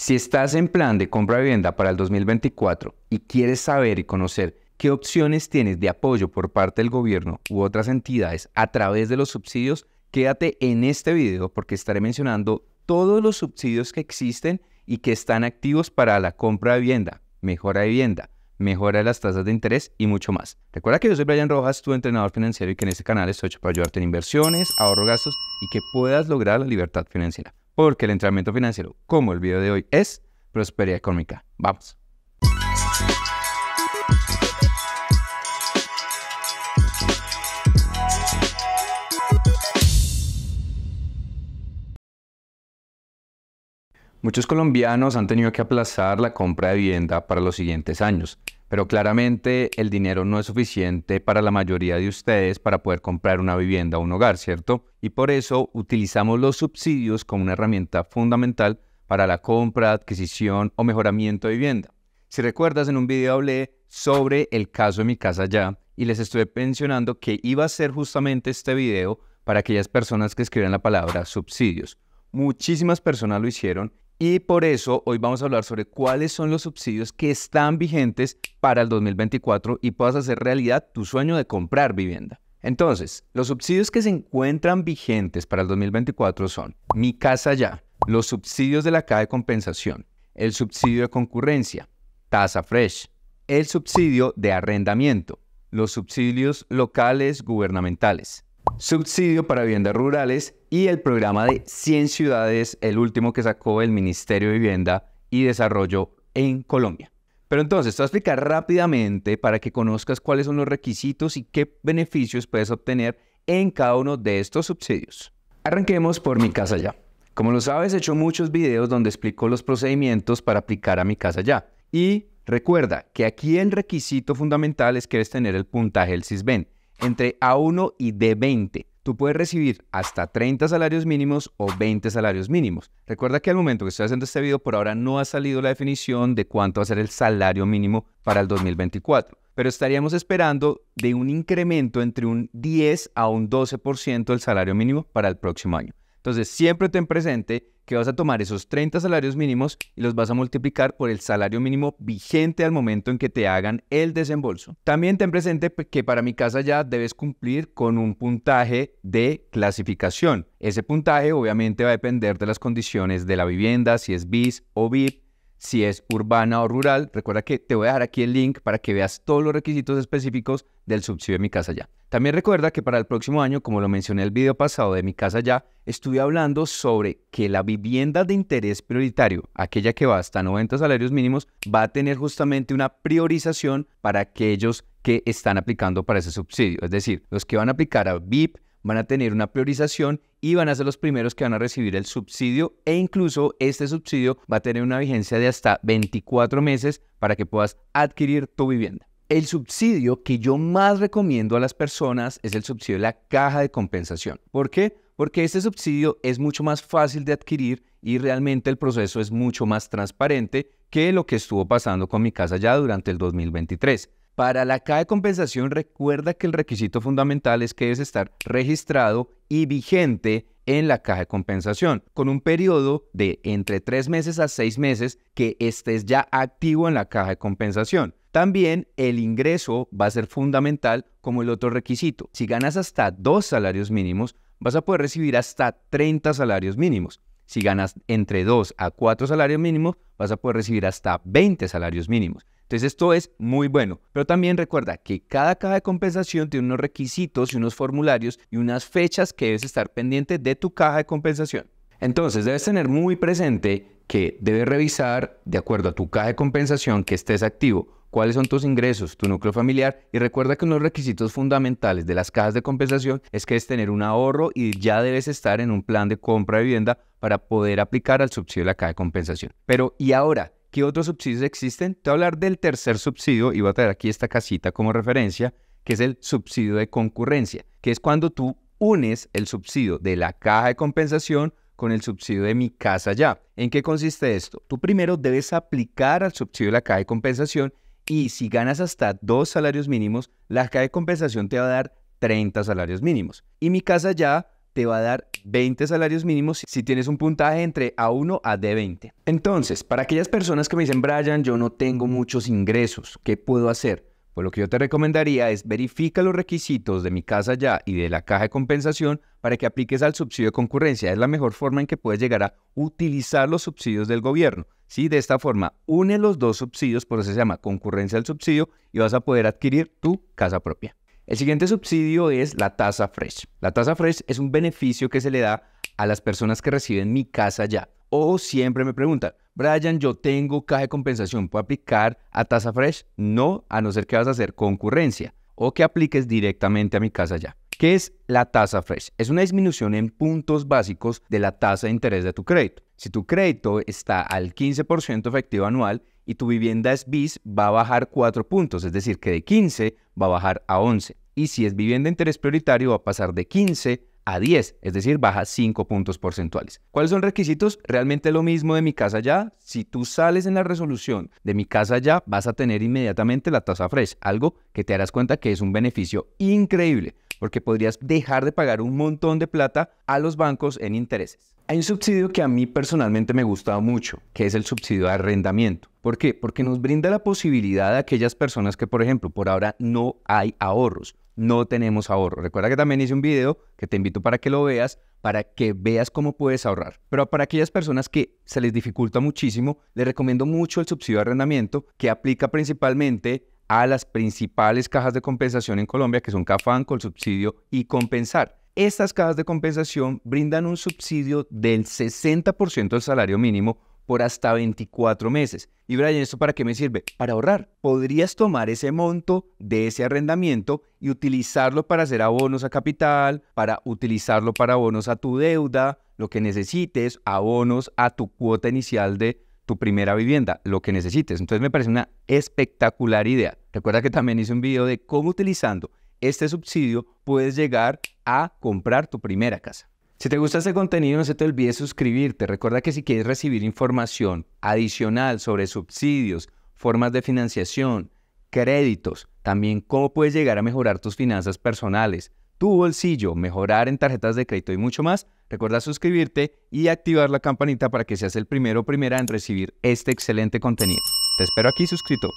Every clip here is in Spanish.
Si estás en plan de compra de vivienda para el 2024 y quieres saber y conocer qué opciones tienes de apoyo por parte del gobierno u otras entidades a través de los subsidios, quédate en este video porque estaré mencionando todos los subsidios que existen y que están activos para la compra de vivienda, mejora de vivienda, mejora de las tasas de interés y mucho más. Recuerda que yo soy Brian Rojas, tu entrenador financiero y que en este canal estoy hecho para ayudarte en inversiones, ahorro gastos y que puedas lograr la libertad financiera porque el entrenamiento financiero, como el video de hoy, es prosperidad económica. Vamos. Muchos colombianos han tenido que aplazar la compra de vivienda para los siguientes años pero claramente el dinero no es suficiente para la mayoría de ustedes para poder comprar una vivienda o un hogar, ¿cierto? Y por eso utilizamos los subsidios como una herramienta fundamental para la compra, adquisición o mejoramiento de vivienda. Si recuerdas, en un video hablé sobre el caso de mi casa ya y les estuve mencionando que iba a ser justamente este video para aquellas personas que escriben la palabra subsidios. Muchísimas personas lo hicieron y por eso hoy vamos a hablar sobre cuáles son los subsidios que están vigentes para el 2024 y puedas hacer realidad tu sueño de comprar vivienda. Entonces, los subsidios que se encuentran vigentes para el 2024 son Mi Casa Ya, los subsidios de la Caja de Compensación, el subsidio de concurrencia, Tasa Fresh, el subsidio de arrendamiento, los subsidios locales gubernamentales, subsidio para viviendas rurales y el programa de 100 ciudades, el último que sacó el Ministerio de Vivienda y Desarrollo en Colombia. Pero entonces, te voy a explicar rápidamente para que conozcas cuáles son los requisitos y qué beneficios puedes obtener en cada uno de estos subsidios. Arranquemos por Mi Casa Ya. Como lo sabes, he hecho muchos videos donde explico los procedimientos para aplicar a Mi Casa Ya. Y recuerda que aquí el requisito fundamental es que debes tener el puntaje del CISBEN entre A1 y D20. Tú puedes recibir hasta 30 salarios mínimos o 20 salarios mínimos. Recuerda que al momento que estoy haciendo este video, por ahora no ha salido la definición de cuánto va a ser el salario mínimo para el 2024, pero estaríamos esperando de un incremento entre un 10 a un 12% del salario mínimo para el próximo año. Entonces, siempre ten presente que vas a tomar esos 30 salarios mínimos y los vas a multiplicar por el salario mínimo vigente al momento en que te hagan el desembolso. También ten presente pues, que para mi casa ya debes cumplir con un puntaje de clasificación. Ese puntaje obviamente va a depender de las condiciones de la vivienda, si es BIS o VIP si es urbana o rural. Recuerda que te voy a dejar aquí el link para que veas todos los requisitos específicos del subsidio de Mi Casa Ya. También recuerda que para el próximo año, como lo mencioné en el video pasado de Mi Casa Ya, estuve hablando sobre que la vivienda de interés prioritario, aquella que va hasta 90 salarios mínimos, va a tener justamente una priorización para aquellos que están aplicando para ese subsidio. Es decir, los que van a aplicar a VIP, van a tener una priorización y van a ser los primeros que van a recibir el subsidio e incluso este subsidio va a tener una vigencia de hasta 24 meses para que puedas adquirir tu vivienda. El subsidio que yo más recomiendo a las personas es el subsidio de la caja de compensación. ¿Por qué? Porque este subsidio es mucho más fácil de adquirir y realmente el proceso es mucho más transparente que lo que estuvo pasando con mi casa ya durante el 2023. Para la caja de compensación, recuerda que el requisito fundamental es que debes estar registrado y vigente en la caja de compensación, con un periodo de entre tres meses a seis meses que estés ya activo en la caja de compensación. También el ingreso va a ser fundamental como el otro requisito. Si ganas hasta dos salarios mínimos, vas a poder recibir hasta 30 salarios mínimos. Si ganas entre 2 a 4 salarios mínimos, vas a poder recibir hasta 20 salarios mínimos. Entonces esto es muy bueno, pero también recuerda que cada caja de compensación tiene unos requisitos y unos formularios y unas fechas que debes estar pendiente de tu caja de compensación. Entonces debes tener muy presente que debes revisar, de acuerdo a tu caja de compensación que estés activo, cuáles son tus ingresos, tu núcleo familiar y recuerda que uno de los requisitos fundamentales de las cajas de compensación es que es tener un ahorro y ya debes estar en un plan de compra de vivienda para poder aplicar al subsidio de la caja de compensación. Pero ¿y ahora? ¿Qué otros subsidios existen? Te voy a hablar del tercer subsidio y voy a traer aquí esta casita como referencia, que es el subsidio de concurrencia, que es cuando tú unes el subsidio de la caja de compensación con el subsidio de mi casa ya. ¿En qué consiste esto? Tú primero debes aplicar al subsidio de la caja de compensación y si ganas hasta dos salarios mínimos, la caja de compensación te va a dar 30 salarios mínimos. Y mi casa ya te va a dar 20 salarios mínimos si tienes un puntaje entre A1 a D20. Entonces, para aquellas personas que me dicen, Brian, yo no tengo muchos ingresos, ¿qué puedo hacer? Pues lo que yo te recomendaría es verifica los requisitos de mi casa ya y de la caja de compensación para que apliques al subsidio de concurrencia. Es la mejor forma en que puedes llegar a utilizar los subsidios del gobierno. ¿sí? De esta forma, une los dos subsidios, por eso se llama concurrencia al subsidio, y vas a poder adquirir tu casa propia. El siguiente subsidio es la tasa Fresh. La tasa Fresh es un beneficio que se le da a las personas que reciben mi casa ya. O siempre me preguntan, Brian, yo tengo caja de compensación, ¿puedo aplicar a tasa Fresh? No, a no ser que vas a hacer concurrencia o que apliques directamente a mi casa ya. ¿Qué es la tasa Fresh? Es una disminución en puntos básicos de la tasa de interés de tu crédito. Si tu crédito está al 15% efectivo anual y tu vivienda es BIS, va a bajar 4 puntos, es decir, que de 15 va a bajar a 11. Y si es vivienda de interés prioritario, va a pasar de 15 a 10, es decir, baja 5 puntos porcentuales. ¿Cuáles son requisitos? Realmente lo mismo de mi casa ya. Si tú sales en la resolución de mi casa ya, vas a tener inmediatamente la tasa fresh, algo que te harás cuenta que es un beneficio increíble porque podrías dejar de pagar un montón de plata a los bancos en intereses. Hay un subsidio que a mí personalmente me gusta mucho, que es el subsidio de arrendamiento. ¿Por qué? Porque nos brinda la posibilidad a aquellas personas que, por ejemplo, por ahora no hay ahorros, no tenemos ahorro. Recuerda que también hice un video que te invito para que lo veas, para que veas cómo puedes ahorrar. Pero para aquellas personas que se les dificulta muchísimo, les recomiendo mucho el subsidio de arrendamiento, que aplica principalmente a las principales cajas de compensación en Colombia, que son Cafán, el subsidio y compensar. Estas cajas de compensación brindan un subsidio del 60% del salario mínimo por hasta 24 meses. Y Brian, ¿esto para qué me sirve? Para ahorrar. Podrías tomar ese monto de ese arrendamiento y utilizarlo para hacer abonos a capital, para utilizarlo para abonos a tu deuda, lo que necesites, abonos a tu cuota inicial de tu primera vivienda, lo que necesites. Entonces me parece una espectacular idea. Recuerda que también hice un video de cómo utilizando este subsidio puedes llegar a comprar tu primera casa. Si te gusta este contenido, no se te olvide suscribirte. Recuerda que si quieres recibir información adicional sobre subsidios, formas de financiación, créditos, también cómo puedes llegar a mejorar tus finanzas personales, tu bolsillo, mejorar en tarjetas de crédito y mucho más, recuerda suscribirte y activar la campanita para que seas el primero o primera en recibir este excelente contenido. Te espero aquí suscrito.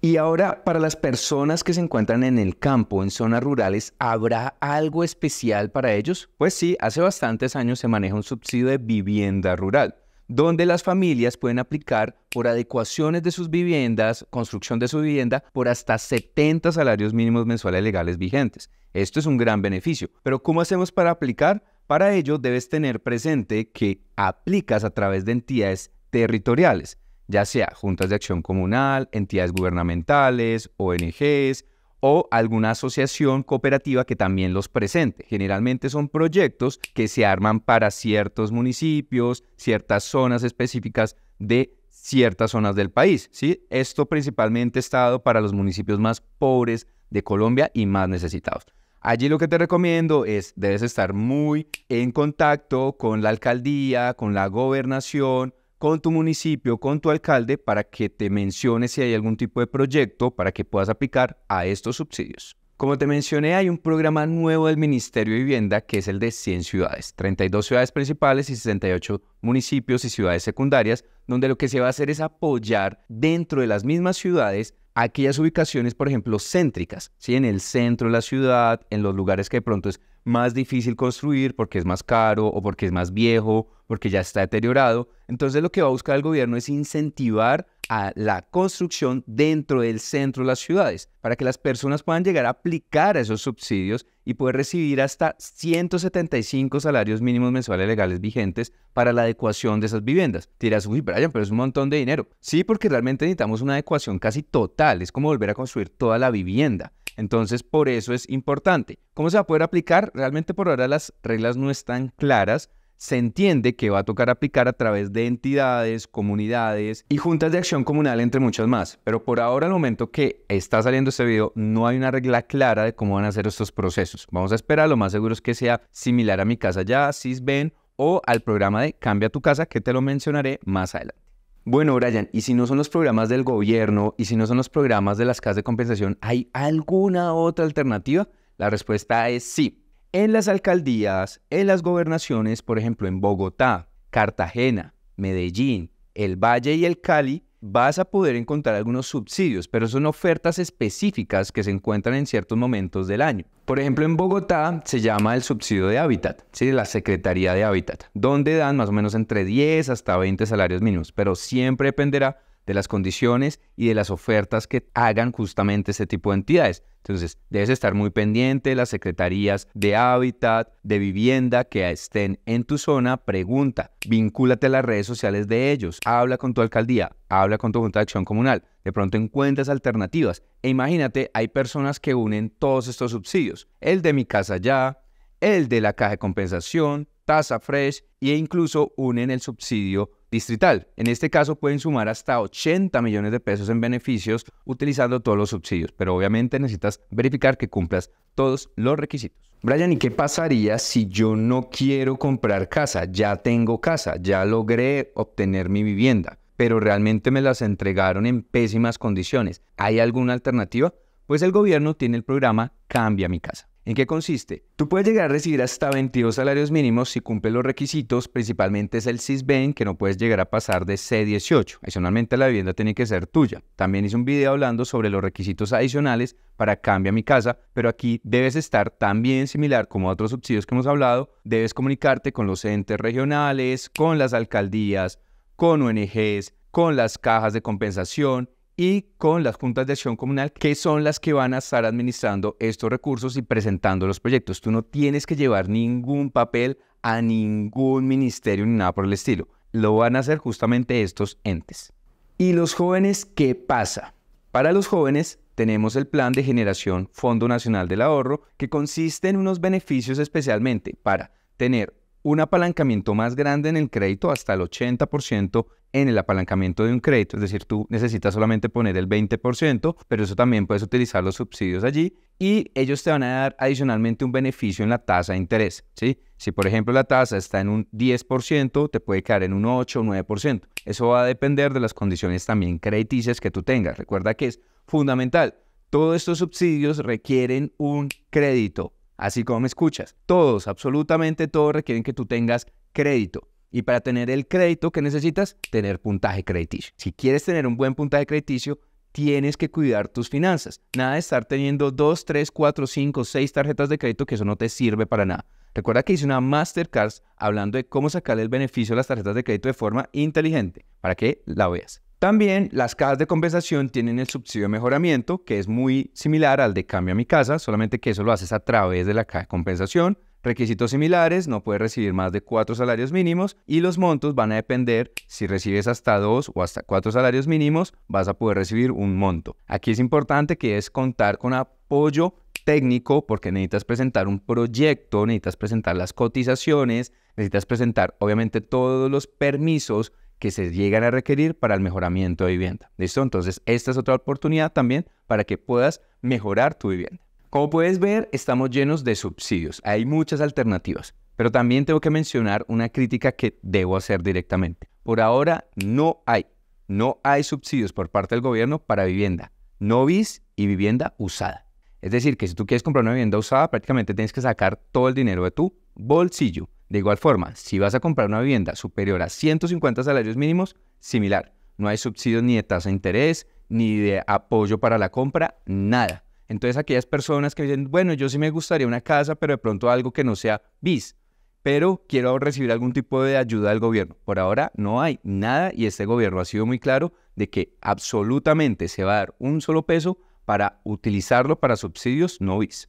Y ahora, para las personas que se encuentran en el campo, en zonas rurales, ¿habrá algo especial para ellos? Pues sí, hace bastantes años se maneja un subsidio de vivienda rural donde las familias pueden aplicar por adecuaciones de sus viviendas, construcción de su vivienda, por hasta 70 salarios mínimos mensuales legales vigentes. Esto es un gran beneficio. Pero ¿cómo hacemos para aplicar? Para ello debes tener presente que aplicas a través de entidades territoriales, ya sea juntas de acción comunal, entidades gubernamentales, ONGs, o alguna asociación cooperativa que también los presente. Generalmente son proyectos que se arman para ciertos municipios, ciertas zonas específicas de ciertas zonas del país. ¿sí? Esto principalmente está dado para los municipios más pobres de Colombia y más necesitados. Allí lo que te recomiendo es, debes estar muy en contacto con la alcaldía, con la gobernación, con tu municipio, con tu alcalde, para que te mencione si hay algún tipo de proyecto para que puedas aplicar a estos subsidios. Como te mencioné, hay un programa nuevo del Ministerio de Vivienda que es el de 100 ciudades, 32 ciudades principales y 68 municipios y ciudades secundarias, donde lo que se va a hacer es apoyar dentro de las mismas ciudades aquellas ubicaciones, por ejemplo, céntricas, ¿sí? en el centro de la ciudad, en los lugares que de pronto es más difícil construir porque es más caro o porque es más viejo, porque ya está deteriorado. Entonces lo que va a buscar el gobierno es incentivar a la construcción dentro del centro de las ciudades para que las personas puedan llegar a aplicar a esos subsidios y poder recibir hasta 175 salarios mínimos mensuales legales vigentes para la adecuación de esas viviendas. tiras uy Brian, pero es un montón de dinero. Sí, porque realmente necesitamos una adecuación casi total, es como volver a construir toda la vivienda. Entonces, por eso es importante. ¿Cómo se va a poder aplicar? Realmente por ahora las reglas no están claras. Se entiende que va a tocar aplicar a través de entidades, comunidades y juntas de acción comunal, entre muchas más. Pero por ahora, al momento que está saliendo este video, no hay una regla clara de cómo van a hacer estos procesos. Vamos a esperar, lo más seguro es que sea similar a Mi Casa Ya, SISBEN o al programa de Cambia tu Casa, que te lo mencionaré más adelante. Bueno, Brian, y si no son los programas del gobierno y si no son los programas de las casas de compensación, ¿hay alguna otra alternativa? La respuesta es sí. En las alcaldías, en las gobernaciones, por ejemplo, en Bogotá, Cartagena, Medellín, el Valle y el Cali, vas a poder encontrar algunos subsidios, pero son ofertas específicas que se encuentran en ciertos momentos del año. Por ejemplo, en Bogotá se llama el subsidio de hábitat, la Secretaría de Hábitat, donde dan más o menos entre 10 hasta 20 salarios mínimos, pero siempre dependerá de las condiciones y de las ofertas que hagan justamente este tipo de entidades. Entonces, debes estar muy pendiente de las secretarías de hábitat, de vivienda que estén en tu zona. Pregunta, vincúlate a las redes sociales de ellos, habla con tu alcaldía, habla con tu Junta de Acción Comunal. De pronto encuentras alternativas. E imagínate, hay personas que unen todos estos subsidios. El de mi casa ya, el de la caja de compensación, tasa fresh e incluso unen el subsidio distrital. En este caso pueden sumar hasta 80 millones de pesos en beneficios utilizando todos los subsidios, pero obviamente necesitas verificar que cumplas todos los requisitos. Brian, ¿y qué pasaría si yo no quiero comprar casa? Ya tengo casa, ya logré obtener mi vivienda, pero realmente me las entregaron en pésimas condiciones. ¿Hay alguna alternativa? Pues el gobierno tiene el programa Cambia mi casa. ¿En qué consiste? Tú puedes llegar a recibir hasta 22 salarios mínimos si cumples los requisitos, principalmente es el CISBEN, que no puedes llegar a pasar de C18. Adicionalmente, la vivienda tiene que ser tuya. También hice un video hablando sobre los requisitos adicionales para Cambia mi casa, pero aquí debes estar también similar como a otros subsidios que hemos hablado, debes comunicarte con los entes regionales, con las alcaldías, con ONGs, con las cajas de compensación y con las juntas de acción comunal, que son las que van a estar administrando estos recursos y presentando los proyectos. Tú no tienes que llevar ningún papel a ningún ministerio ni nada por el estilo. Lo van a hacer justamente estos entes. ¿Y los jóvenes qué pasa? Para los jóvenes tenemos el plan de generación Fondo Nacional del Ahorro, que consiste en unos beneficios especialmente para tener un apalancamiento más grande en el crédito, hasta el 80% en el apalancamiento de un crédito, es decir, tú necesitas solamente poner el 20%, pero eso también puedes utilizar los subsidios allí y ellos te van a dar adicionalmente un beneficio en la tasa de interés, ¿sí? Si por ejemplo la tasa está en un 10%, te puede quedar en un 8 o 9%. Eso va a depender de las condiciones también crediticias que tú tengas. Recuerda que es fundamental. Todos estos subsidios requieren un crédito Así como me escuchas, todos, absolutamente todos requieren que tú tengas crédito. Y para tener el crédito que necesitas, tener puntaje crediticio. Si quieres tener un buen puntaje crediticio, tienes que cuidar tus finanzas. Nada de estar teniendo 2, 3, 4, 5, 6 tarjetas de crédito, que eso no te sirve para nada. Recuerda que hice una Mastercard hablando de cómo sacar el beneficio a las tarjetas de crédito de forma inteligente, para que la veas. También las cajas de compensación tienen el subsidio de mejoramiento, que es muy similar al de cambio a mi casa, solamente que eso lo haces a través de la caja de compensación. Requisitos similares, no puedes recibir más de cuatro salarios mínimos y los montos van a depender si recibes hasta dos o hasta cuatro salarios mínimos, vas a poder recibir un monto. Aquí es importante que es contar con apoyo técnico porque necesitas presentar un proyecto, necesitas presentar las cotizaciones, necesitas presentar obviamente todos los permisos que se llegan a requerir para el mejoramiento de vivienda. ¿Listo? Entonces, esta es otra oportunidad también para que puedas mejorar tu vivienda. Como puedes ver, estamos llenos de subsidios. Hay muchas alternativas. Pero también tengo que mencionar una crítica que debo hacer directamente. Por ahora no hay, no hay subsidios por parte del gobierno para vivienda No bis y vivienda usada. Es decir, que si tú quieres comprar una vivienda usada, prácticamente tienes que sacar todo el dinero de tu bolsillo. De igual forma, si vas a comprar una vivienda superior a 150 salarios mínimos, similar. No hay subsidios ni de tasa de interés, ni de apoyo para la compra, nada. Entonces aquellas personas que dicen, bueno, yo sí me gustaría una casa, pero de pronto algo que no sea bis, pero quiero recibir algún tipo de ayuda del gobierno. Por ahora no hay nada y este gobierno ha sido muy claro de que absolutamente se va a dar un solo peso para utilizarlo para subsidios no bis.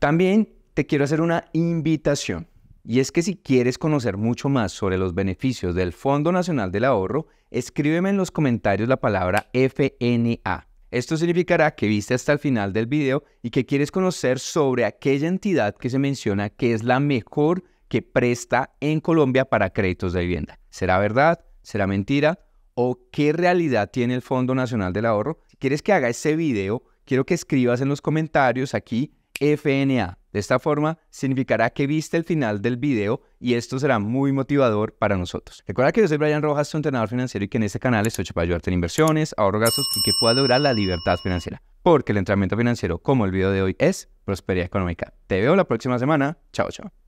También te quiero hacer una invitación. Y es que si quieres conocer mucho más sobre los beneficios del Fondo Nacional del Ahorro, escríbeme en los comentarios la palabra FNA. Esto significará que viste hasta el final del video y que quieres conocer sobre aquella entidad que se menciona que es la mejor que presta en Colombia para créditos de vivienda. ¿Será verdad? ¿Será mentira? ¿O qué realidad tiene el Fondo Nacional del Ahorro? Si quieres que haga ese video, quiero que escribas en los comentarios aquí FNA. De esta forma, significará que viste el final del video y esto será muy motivador para nosotros. Recuerda que yo soy Brian Rojas, tu entrenador financiero y que en este canal estoy hecho para ayudarte en inversiones, ahorro gastos y que puedas lograr la libertad financiera. Porque el entrenamiento financiero, como el video de hoy, es prosperidad económica. Te veo la próxima semana. Chao, chao.